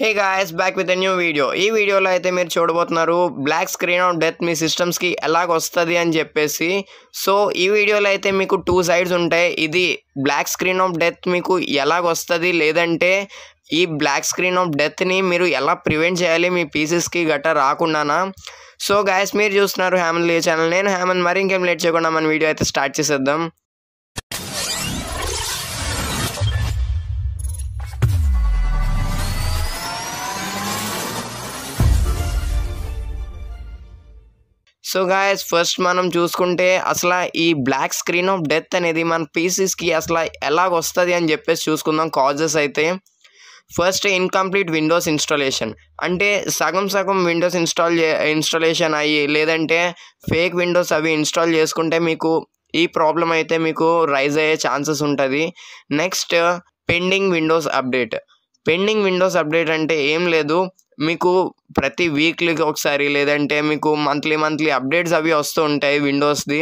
hey guys back with a new video ఈ వీడియోలో అయితే మీరు చూడబోతున్నారు బ్లాక్ స్క్రీన్ ఆఫ్ డెత్ మీ సిస్టమ్స్కి ఎలాగొస్తుంది అని చెప్పేసి సో ఈ వీడియోలో అయితే మీకు టూ సైడ్స్ ఉంటాయి ఇది బ్లాక్ స్క్రీన్ ఆఫ్ డెత్ మీకు ఎలాగొస్తుంది లేదంటే ఈ బ్లాక్ స్క్రీన్ ఆఫ్ డెత్ని మీరు ఎలా ప్రివెంట్ చేయాలి మీ పీసెస్కి గట్రా రాకుండానా సో గాయస్ మీరు చూస్తున్నారు హ్యామన్ లే ఛానల్ నేను హ్యామన్ మరి ఇంకేం లేట్ చేయకుండా మన వీడియో అయితే స్టార్ట్ చేసేద్దాం సో గాయస్ ఫస్ట్ మనం చూసుకుంటే అసలు ఈ బ్లాక్ స్క్రీన్ ఆఫ్ డెత్ అనేది మన పీసీస్కి అసలు ఎలాగొస్తుంది అని చెప్పేసి చూసుకుందాం కాజెస్ అయితే ఫస్ట్ ఇన్కంప్లీట్ విండోస్ ఇన్స్టాలేషన్ అంటే సగం సగం విండోస్ ఇన్స్టాల్ ఇన్స్టాలేషన్ అయ్యి లేదంటే ఫేక్ విండోస్ అవి ఇన్స్టాల్ చేసుకుంటే మీకు ఈ ప్రాబ్లం అయితే మీకు రైజ్ అయ్యే ఛాన్సెస్ ఉంటుంది next pending Windows update pending Windows update అంటే ఏం లేదు మీకు ప్రతి వీక్లీకి ఒకసారి లేదంటే మీకు మంత్లీ మంత్లీ అప్డేట్స్ అవి వస్తూ ఉంటాయి విండోస్ది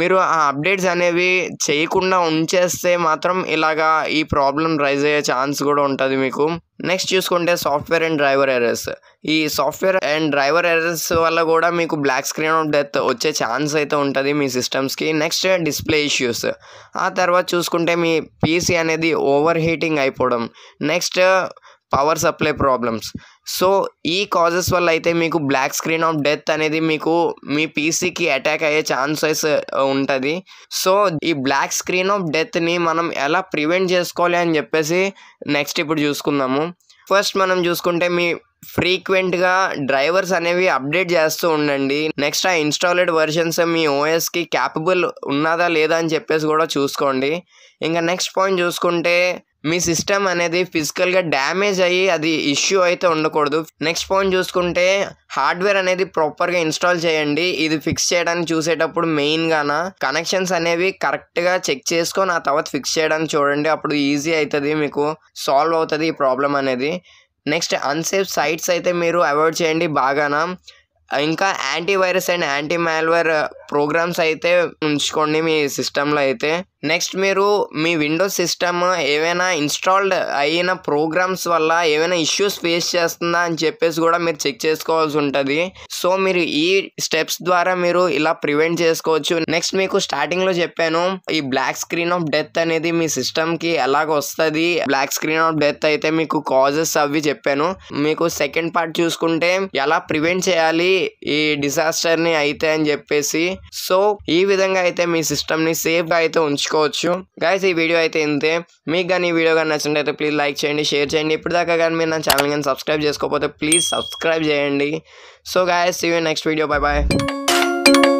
మీరు ఆ అప్డేట్స్ అనేవి చేయకుండా ఉంచేస్తే మాత్రం ఇలాగా ఈ ప్రాబ్లం రైజ్ అయ్యే ఛాన్స్ కూడా ఉంటుంది మీకు నెక్స్ట్ చూసుకుంటే సాఫ్ట్వేర్ అండ్ డ్రైవర్ ఎర్రర్స్ ఈ సాఫ్ట్వేర్ అండ్ డ్రైవర్ ఎర్రర్స్ వల్ల కూడా మీకు బ్లాక్ స్క్రీన్ ఆఫ్ డెత్ వచ్చే ఛాన్స్ అయితే ఉంటుంది మీ సిస్టమ్స్కి నెక్స్ట్ డిస్ప్లే ఇష్యూస్ ఆ తర్వాత చూసుకుంటే మీ పీసీ అనేది ఓవర్ హీటింగ్ అయిపోవడం next power supply problems so ఈ కాజెస్ వల్ల అయితే మీకు బ్లాక్ స్క్రీన్ ఆఫ్ డెత్ అనేది మీకు మీ పీసీకి అటాక్ అయ్యే ఛాన్సెస్ ఉంటుంది సో ఈ బ్లాక్ స్క్రీన్ ఆఫ్ డెత్ని మనం ఎలా ప్రివెంట్ చేసుకోవాలి అని చెప్పేసి నెక్స్ట్ ఇప్పుడు చూసుకుందాము ఫస్ట్ మనం చూసుకుంటే మీ ఫ్రీక్వెంట్గా డ్రైవర్స్ అనేవి అప్డేట్ చేస్తూ ఉండండి నెక్స్ట్ ఆ ఇన్స్టాలెడ్ వెర్షన్స్ మీ ఓఎస్కి క్యాపబుల్ ఉన్నదా లేదా అని చెప్పేసి కూడా చూసుకోండి ఇంకా నెక్స్ట్ పాయింట్ చూసుకుంటే మీ సిస్టమ్ అనేది ఫిజికల్గా డ్యామేజ్ అయ్యి అది ఇష్యూ అయితే ఉండకూడదు నెక్స్ట్ ఫోన్ చూసుకుంటే హార్డ్వేర్ అనేది ప్రాపర్గా ఇన్స్టాల్ చేయండి ఇది ఫిక్స్ చేయడానికి చూసేటప్పుడు మెయిన్గానా కనెక్షన్స్ అనేవి కరెక్ట్గా చెక్ చేసుకొని ఆ తర్వాత ఫిక్స్ చేయడానికి చూడండి అప్పుడు ఈజీ అవుతుంది మీకు సాల్వ్ అవుతుంది ఈ ప్రాబ్లం అనేది నెక్స్ట్ అన్సేఫ్ సైట్స్ అయితే మీరు అవాయిడ్ చేయండి బాగానా ఇంకా antivirus and anti malware programs అయితే ఉంచుకోండి మీ సిస్టంలో అయితే నెక్స్ట్ మీరు మీ విండోస్ సిస్టమ్ ఏవైనా ఇన్స్టాల్డ్ అయిన ప్రోగ్రామ్స్ వల్ల ఏమైనా ఇష్యూస్ ఫేస్ చేస్తుందా అని చెప్పేసి కూడా మీరు చెక్ చేసుకోవాల్సి ఉంటుంది సో మీరు ఈ స్టెప్స్ ద్వారా మీరు ఇలా ప్రివెంట్ చేసుకోవచ్చు నెక్స్ట్ మీకు స్టార్టింగ్లో చెప్పాను ఈ బ్లాక్ స్క్రీన్ ఆఫ్ డెత్ అనేది మీ సిస్టమ్కి ఎలాగ వస్తుంది బ్లాక్ స్క్రీన్ ఆఫ్ డెత్ అయితే మీకు కాజెస్ అవి చెప్పాను మీకు సెకండ్ పార్ట్ చూసుకుంటే ఎలా ప్రివెంట్ చేయాలి ఈ డిజాస్టర్ని అయితే అని చెప్పేసి సో ఈ విధంగా అయితే మీ సిస్టమ్ ని సేఫ్ గా అయితే ఉంచుకోవచ్చు గైస్ ఈ వీడియో అయితే ఇంతే మీకు కానీ ఈ వీడియో కానీ నచ్చినట్లయితే ప్లీజ్ లైక్ చేయండి షేర్ చేయండి ఇప్పుడు దాకా కానీ మీరు నా ఛానల్ కానీ సబ్స్క్రైబ్ చేసుకోకపోతే ప్లీజ్ సబ్స్క్రైబ్ చేయండి so guys see you next video bye bye